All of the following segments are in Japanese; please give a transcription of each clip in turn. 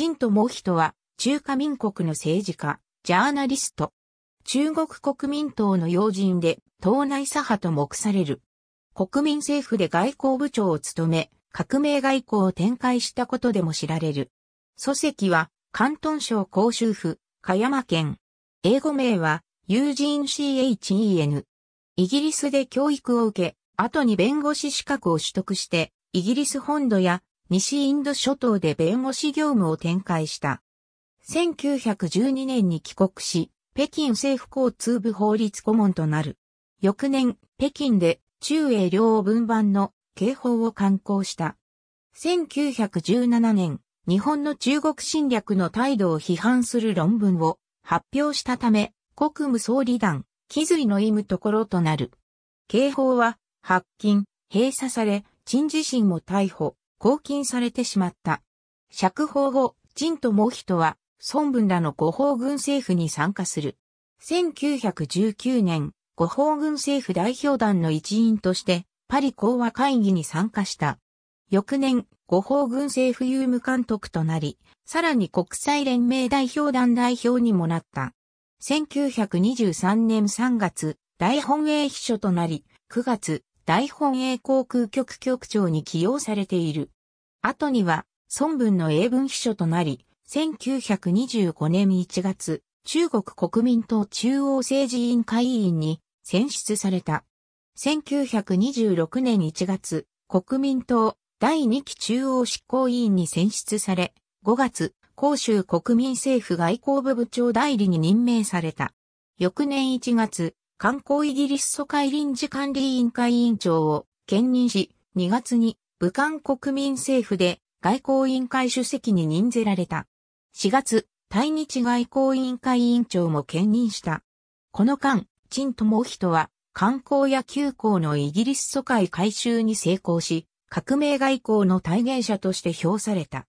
陳とも人は、中華民国の政治家、ジャーナリスト。中国国民党の要人で、党内左派と目される。国民政府で外交部長を務め、革命外交を展開したことでも知られる。祖籍は、関東省広州府、香山県。英語名は、ユージン CHEN。イギリスで教育を受け、後に弁護士資格を取得して、イギリス本土や西インド諸島で弁護士業務を展開した。1912年に帰国し、北京政府交通部法律顧問となる。翌年、北京で中英両分版の警報を刊行した。1917年、日本の中国侵略の態度を批判する論文を発表したため、国務総理団、気髄の意むところとなる。警報は、発禁、閉鎖され、陳自身も逮捕、拘禁されてしまった。釈放後、陳と毛人は、孫文らの五法軍政府に参加する。1919年、五法軍政府代表団の一員として、パリ講和会議に参加した。翌年、五法軍政府有務監督となり、さらに国際連盟代表団代表にもなった。1923年3月、大本営秘書となり、9月、大本営航空局局長に起用されている。後には、孫文の英文秘書となり、1925年1月、中国国民党中央政治委員会委員に選出された。1926年1月、国民党第2期中央執行委員に選出され、5月、広州国民政府外交部部長代理に任命された。翌年1月、観光イギリス疎開臨時管理委員会委員長を兼任し、2月に武漢国民政府で外交委員会主席に任ぜられた。4月、対日外交委員会委員長も兼任した。この間、陳智人は観光や旧校のイギリス疎開改修に成功し、革命外交の体現者として評された。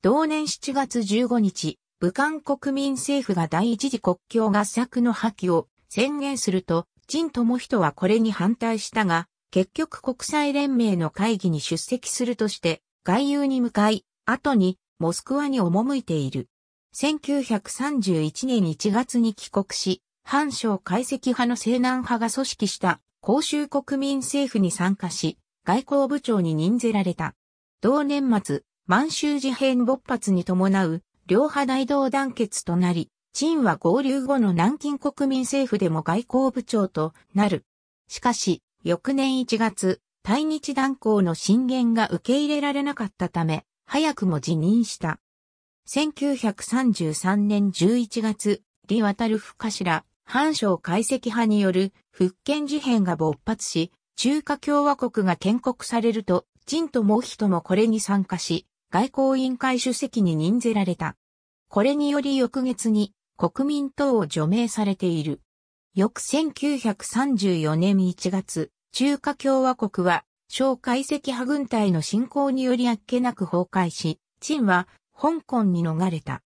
同年7月15日、武漢国民政府が第一次国境合作の破棄を宣言すると、陳智人はこれに反対したが、結局国際連盟の会議に出席するとして、外遊に向かい、後にモスクワに赴いている。1931年1月に帰国し、反省解析派の西南派が組織した公衆国民政府に参加し、外交部長に任ぜられた。同年末、満州事変勃発に伴う、両派大同団結となり、陳は合流後の南京国民政府でも外交部長となる。しかし、翌年1月、対日断交の進言が受け入れられなかったため、早くも辞任した。1933年11月、李渡るカシラ。反省解析派による復権事変が勃発し、中華共和国が建国されると、陳と毛人もこれに参加し、外交委員会主席に任ぜられた。これにより翌月に国民党を除名されている。翌1934年1月、中華共和国は、小解析派軍隊の侵攻によりあっけなく崩壊し、陳は香港に逃れた。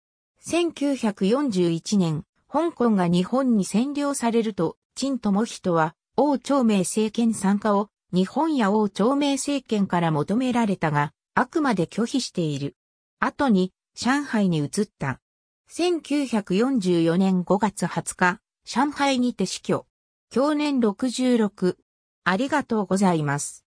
1941年、香港が日本に占領されると、陳智人は王朝明政権参加を日本や王朝明政権から求められたが、あくまで拒否している。後に上海に移った。1944年5月20日、上海にて死去。去年66。ありがとうございます。